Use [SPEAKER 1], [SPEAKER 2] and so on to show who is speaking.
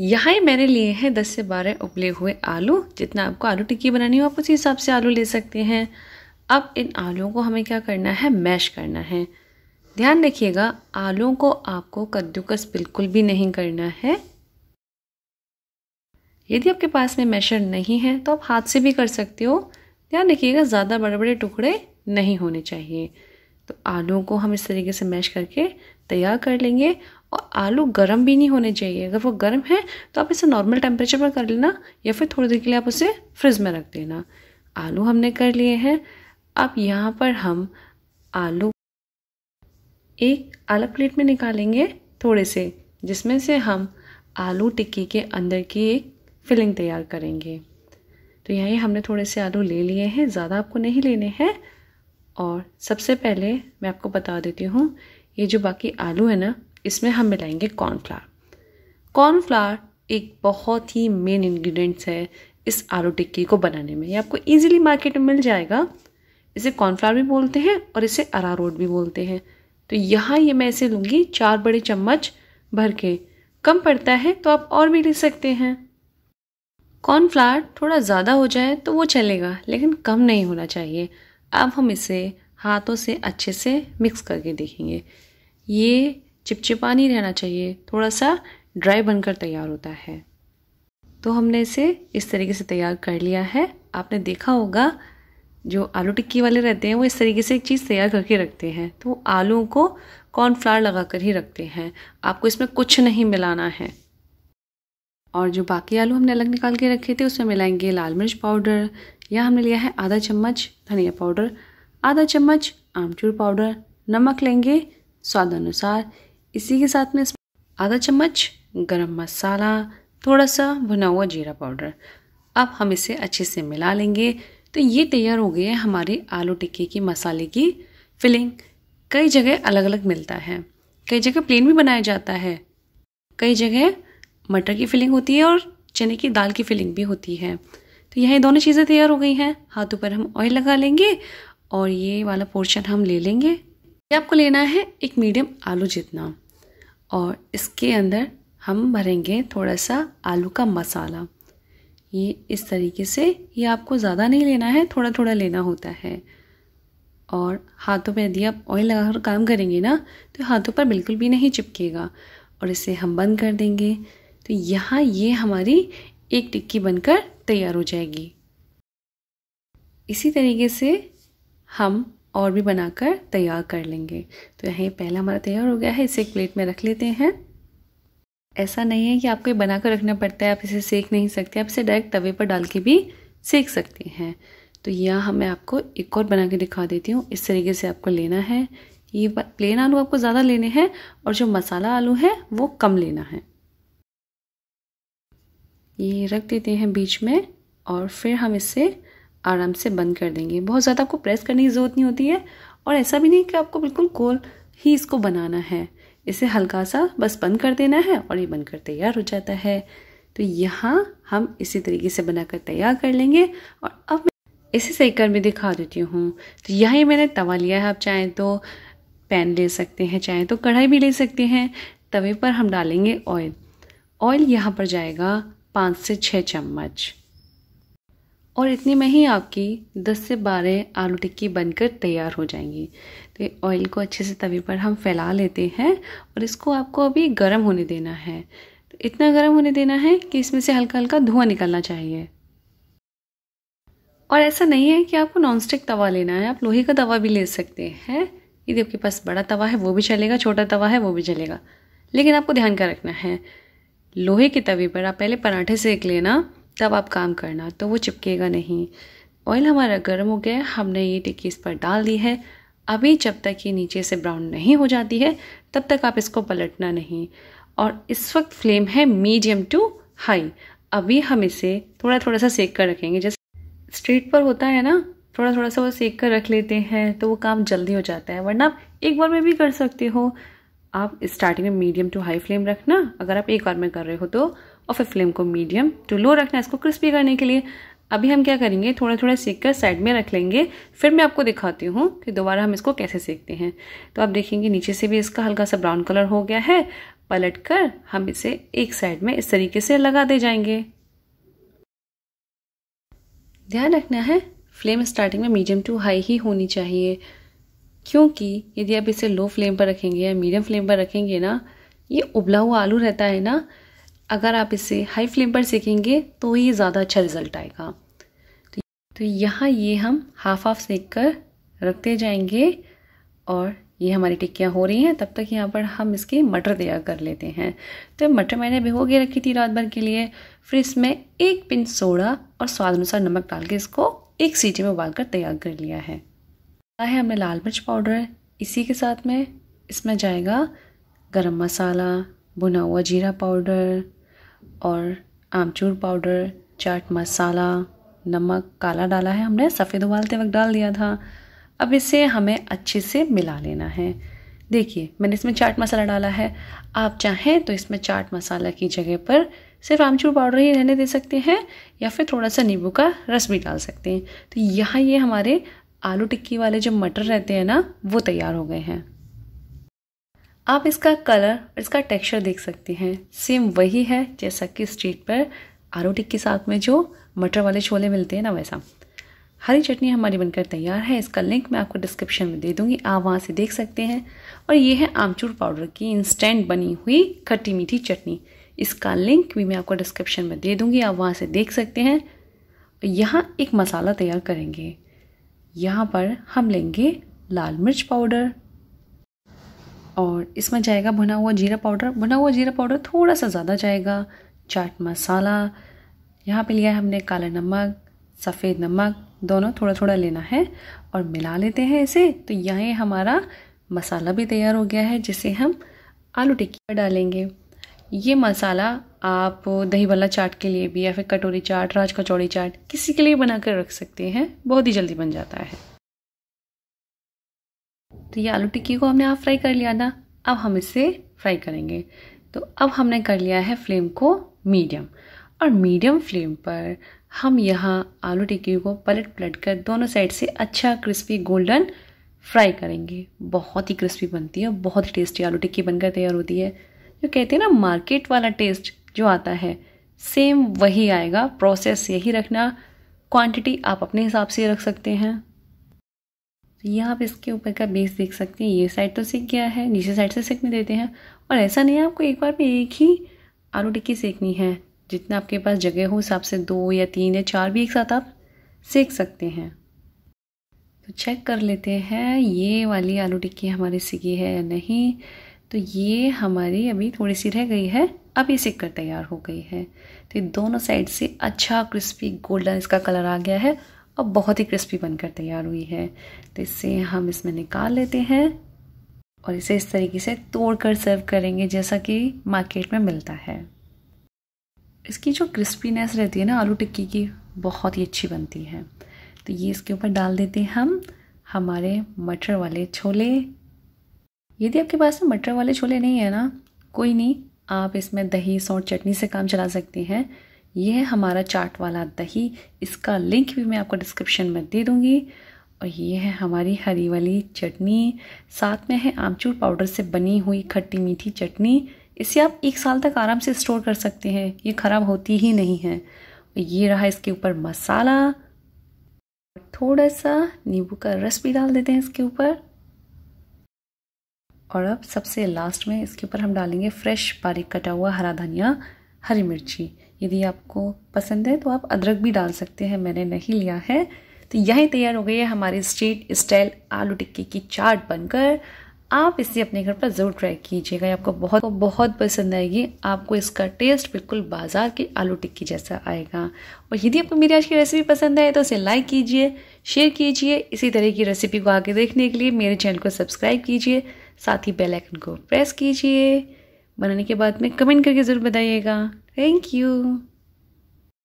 [SPEAKER 1] यहाँ ही मैंने लिए हैं 10 से 12 उबले हुए आलू जितना आपको आलू टिक्की बनानी हो आप उसी हिसाब से आलू ले सकते हैं अब इन आलुओं को हमें क्या करना है मैश करना है ध्यान रखिएगा आलुओं को आपको कद्दूकस बिल्कुल भी नहीं करना है यदि आपके पास में मैशर नहीं है तो आप हाथ से भी कर सकते हो ध्यान रखिएगा ज़्यादा बड़े बड़े टुकड़े नहीं होने चाहिए तो आलुओं को हम इस तरीके से मैश करके तैयार कर लेंगे और आलू गर्म भी नहीं होने चाहिए अगर वो गर्म है तो आप इसे नॉर्मल टेम्परेचर पर कर लेना या फिर थोड़ी देर के लिए आप उसे फ्रिज में रख देना आलू हमने कर लिए हैं अब यहाँ पर हम आलू एक अलग प्लेट में निकालेंगे थोड़े से जिसमें से हम आलू टिक्की के अंदर की एक फिलिंग तैयार करेंगे तो यही हमने थोड़े से आलू ले लिए हैं ज़्यादा आपको नहीं लेने हैं और सबसे पहले मैं आपको बता देती हूँ ये जो बाकी आलू है ना इसमें हम मिलाएंगे कॉर्नफ्लावर कॉर्नफ्लावर एक बहुत ही मेन इंग्रेडिएंट्स है इस आलू टिक्की को बनाने में ये आपको इजीली मार्केट में मिल जाएगा इसे कॉर्नफ्लावर भी बोलते हैं और इसे अरारोट भी बोलते हैं तो यहाँ ये मैं इसे लूँगी चार बड़े चम्मच भर के कम पड़ता है तो आप और भी ले सकते हैं कॉर्नफ्लावर थोड़ा ज़्यादा हो जाए तो वो चलेगा लेकिन कम नहीं होना चाहिए अब हम इसे हाथों से अच्छे से मिक्स करके देखेंगे ये चिपचिपा नहीं रहना चाहिए थोड़ा सा ड्राई बनकर तैयार होता है तो हमने इसे इस तरीके से तैयार कर लिया है आपने देखा होगा जो आलू टिक्की वाले रहते हैं वो इस तरीके से एक चीज़ तैयार करके रखते हैं तो आलू आलूओं को कॉर्नफ्लावर लगा कर ही रखते हैं आपको इसमें कुछ नहीं मिलाना है और जो बाकी आलू हमने अलग निकाल के रखे थे उसमें मिलाएंगे लाल मिर्च पाउडर या हमने लिया है आधा चम्मच धनिया पाउडर आधा चम्मच आमचूर पाउडर नमक लेंगे स्वाद अनुसार इसी के साथ में आधा चम्मच गरम मसाला थोड़ा सा भुना हुआ जीरा पाउडर अब हम इसे अच्छे से मिला लेंगे तो ये तैयार हो गई है हमारी आलू टिक्की की मसाले की फिलिंग कई जगह अलग अलग मिलता है कई जगह प्लेन भी बनाया जाता है कई जगह मटर की फिलिंग होती है और चने की दाल की फिलिंग भी होती है तो यह दोनों चीज़ें तैयार हो गई हैं हाथों पर हम ऑयल लगा लेंगे और ये वाला पोर्शन हम ले लेंगे ये आपको लेना है एक मीडियम आलू जितना और इसके अंदर हम भरेंगे थोड़ा सा आलू का मसाला ये इस तरीके से ये आपको ज़्यादा नहीं लेना है थोड़ा थोड़ा लेना होता है और हाथों पर यदि आप ऑयल लगाकर काम करेंगे ना तो हाथों पर बिल्कुल भी नहीं चिपकेगा और इसे हम बंद कर देंगे तो यहाँ ये हमारी एक टिक्की बनकर तैयार हो जाएगी इसी तरीके से हम और भी बनाकर तैयार कर लेंगे तो यहाँ पहला हमारा तैयार हो गया है इसे एक प्लेट में रख लेते हैं ऐसा नहीं है कि आपको ये बनाकर रखना पड़ता है आप इसे सेक नहीं सकते आप इसे डायरेक्ट तवे पर डाल के भी सेक सकते हैं तो यह हमें आपको एक और बना के दिखा देती हूँ इस तरीके से आपको लेना है ये प्लेन आलू आपको ज़्यादा लेने हैं और जो मसाला आलू है वो कम लेना है ये रख देते हैं बीच में और फिर हम इसे आराम से बंद कर देंगे बहुत ज़्यादा आपको प्रेस करने की ज़रूरत नहीं होती है और ऐसा भी नहीं कि आपको बिल्कुल गोल ही इसको बनाना है इसे हल्का सा बस बंद कर देना है और ये बनकर तैयार हो जाता है तो यहाँ हम इसी तरीके से बनाकर तैयार कर लेंगे और अब इसे सही कर भी दिखा देती हूँ तो यहाँ ही मैंने तवा लिया है आप चाहें तो पैन ले सकते हैं चाहें तो कढ़ाई भी ले सकते हैं तवे पर हम डालेंगे ऑयल ऑयल यहाँ पर जाएगा पाँच से छः चम्मच और इतने में ही आपकी 10 से 12 आलू टिक्की बनकर तैयार हो जाएंगी तो ऑयल को अच्छे से तवे पर हम फैला लेते हैं और इसको आपको अभी गर्म होने देना है तो इतना गर्म होने देना है कि इसमें से हल्का हल्का धुआं निकलना चाहिए और ऐसा नहीं है कि आपको नॉन स्टिक तवा लेना है आप लोहे का तवा भी ले सकते हैं यदि आपके पास बड़ा तवा है वो भी चलेगा छोटा तवा है वो भी चलेगा लेकिन आपको ध्यान का रखना है लोहे के तवे पर आप पहले पराठे सेक लेना तब आप काम करना तो वो चिपकेगा नहीं ऑयल हमारा गर्म हो गया हमने ये टिक्की इस पर डाल दी है अभी जब तक ये नीचे से ब्राउन नहीं हो जाती है तब तक आप इसको पलटना नहीं और इस वक्त फ्लेम है मीडियम टू हाई अभी हम इसे थोड़ा थोड़ा सा सेक कर रखेंगे जैसे स्ट्रीट पर होता है ना थोड़ा थोड़ा सा वो सेक कर रख लेते हैं तो वो काम जल्दी हो जाता है वरना आप एक बार में भी कर सकते हो आप स्टार्टिंग में मीडियम टू हाई फ्लेम रखना अगर आप एक बार में कर रहे हो तो और फिर फ्लेम को मीडियम टू लो रखना इसको क्रिस्पी करने के लिए अभी हम क्या करेंगे थोड़ा थोड़ा सेक कर साइड में रख लेंगे फिर मैं आपको दिखाती हूँ कि दोबारा हम इसको कैसे सेकते हैं तो आप देखेंगे नीचे से भी इसका हल्का सा ब्राउन कलर हो गया है पलट कर हम इसे एक साइड में इस तरीके से लगा दे जाएंगे ध्यान रखना है फ्लेम स्टार्टिंग में मीडियम टू हाई ही होनी चाहिए क्योंकि यदि आप इसे लो फ्लेम पर रखेंगे या मीडियम फ्लेम पर रखेंगे ना ये उबला हुआ आलू रहता है ना अगर आप इसे हाई फ्लेम पर सेकेंगे तो ये ज़्यादा अच्छा रिजल्ट आएगा तो, तो यहाँ ये हम हाफ हाफ सेक कर रखते जाएंगे और ये हमारी टिक्कियाँ हो रही हैं तब तक यहाँ पर हम इसके मटर तैयार कर लेते हैं तो मटर मैंने भिगो के रखी थी रात भर के लिए फिर इसमें एक पिंच सोडा और स्वाद अनुसार नमक डाल के इसको एक सीटी में उबाल कर तैयार कर लिया है है हमें लाल मिर्च पाउडर इसी के साथ में इसमें जाएगा गरम मसाला भुना हुआ जीरा पाउडर और आमचूर पाउडर चाट मसाला नमक काला डाला है हमने सफ़ेद उबालते वक्त डाल दिया था अब इसे हमें अच्छे से मिला लेना है देखिए मैंने इसमें चाट मसाला डाला है आप चाहें तो इसमें चाट मसाला की जगह पर सिर्फ आमचूर पाउडर ही रहने दे सकते हैं या फिर थोड़ा सा नींबू का रस भी डाल सकते हैं तो यहाँ ये हमारे आलू टिक्की वाले जो मटर रहते हैं ना वो तैयार हो गए हैं आप इसका कलर और इसका टेक्सचर देख सकते हैं सेम वही है जैसा कि स्ट्रीट पर आलू टिक्की साथ में जो मटर वाले छोले मिलते हैं ना वैसा हरी चटनी हमारी बनकर तैयार है इसका लिंक मैं आपको डिस्क्रिप्शन में दे दूंगी आप वहाँ से देख सकते हैं और ये है आमचूर पाउडर की इंस्टेंट बनी हुई खट्टी मीठी चटनी इसका लिंक भी मैं आपको डिस्क्रिप्शन में दे दूंगी आप वहाँ से देख सकते हैं यहाँ एक मसाला तैयार करेंगे यहाँ पर हम लेंगे लाल मिर्च पाउडर और इसमें जाएगा भुना हुआ जीरा पाउडर भुना हुआ जीरा पाउडर थोड़ा सा ज़्यादा जाएगा चाट मसाला यहाँ पे लिया है हमने काला नमक सफ़ेद नमक दोनों थोड़ा थोड़ा लेना है और मिला लेते हैं इसे तो यहाँ हमारा मसाला भी तैयार हो गया है जिसे हम आलू टिक्की पर डालेंगे ये मसाला आप दही भल्ला चाट के लिए भी या फिर कटोरी चाट राज कचौड़ी चाट किसी के लिए बना कर रख सकते हैं बहुत ही जल्दी बन जाता है तो ये आलू टिक्की को हमने आप फ्राई कर लिया था अब हम इसे फ्राई करेंगे तो अब हमने कर लिया है फ्लेम को मीडियम और मीडियम फ्लेम पर हम यहाँ आलू टिक्की को पलट पलट कर दोनों साइड से अच्छा क्रिस्पी गोल्डन फ्राई करेंगे बहुत ही क्रिस्पी बनती है बहुत ही टेस्टी आलू टिक्की बनकर तैयार होती है जो कहते हैं ना मार्केट वाला टेस्ट जो आता है सेम वही आएगा प्रोसेस यही रखना क्वांटिटी आप अपने हिसाब से रख सकते हैं तो ये आप इसके ऊपर का बेस देख सकते हैं ये साइड तो सीख गया है नीचे साइड से सीखने देते हैं और ऐसा नहीं है आपको एक बार में एक ही आलू टिक्की सीखनी है जितना आपके पास जगह हो हिसाब से दो या तीन या चार भी एक साथ आप सीख सकते हैं तो चेक कर लेते हैं ये वाली आलू टिक्की हमारी सीखी है या नहीं तो ये हमारी अभी थोड़ी सी रह गई है अब ये सीख तैयार हो गई है तो ये दोनों साइड से अच्छा क्रिस्पी गोल्डन इसका कलर आ गया है और बहुत ही क्रिस्पी बनकर तैयार हुई है तो इसे हम इसमें निकाल लेते हैं और इसे इस तरीके से तोड़ कर सर्व करेंगे जैसा कि मार्केट में मिलता है इसकी जो क्रिस्पीनेस रहती है ना आलू टिक्की की बहुत ही अच्छी बनती है तो ये इसके ऊपर डाल देते हैं हम हमारे मटर वाले छोले यदि आपके पास मटर वाले छोले नहीं है ना कोई नहीं आप इसमें दही सौंठ चटनी से काम चला सकती हैं यह है हमारा चाट वाला दही इसका लिंक भी मैं आपको डिस्क्रिप्शन में दे दूँगी और ये है हमारी हरी वाली चटनी साथ में है आमचूर पाउडर से बनी हुई खट्टी मीठी चटनी इसे आप एक साल तक आराम से स्टोर कर सकते हैं ये ख़राब होती ही नहीं है ये रहा इसके ऊपर मसाला थोड़ा सा नींबू का रस भी डाल देते हैं इसके ऊपर और अब सबसे लास्ट में इसके ऊपर हम डालेंगे फ्रेश बारीक कटा हुआ हरा धनिया हरी मिर्ची यदि आपको पसंद है तो आप अदरक भी डाल सकते हैं मैंने नहीं लिया है तो यहीं तैयार हो गई है हमारी स्ट्रीट स्टाइल आलू टिक्की की चाट बनकर आप इसे अपने घर पर ज़रूर ट्राई कीजिएगा ये आपको बहुत बहुत पसंद आएगी आपको इसका टेस्ट बिल्कुल बाजार की आलू टिक्की जैसा आएगा और यदि आपको मेरी आज की रेसिपी पसंद आए तो उसे लाइक कीजिए शेयर कीजिए इसी तरह की रेसिपी को आगे देखने के लिए मेरे चैनल को सब्सक्राइब कीजिए साथ ही बेल आइकन को प्रेस कीजिए बनाने के बाद में कमेंट करके ज़रूर बताइएगा थैंक यू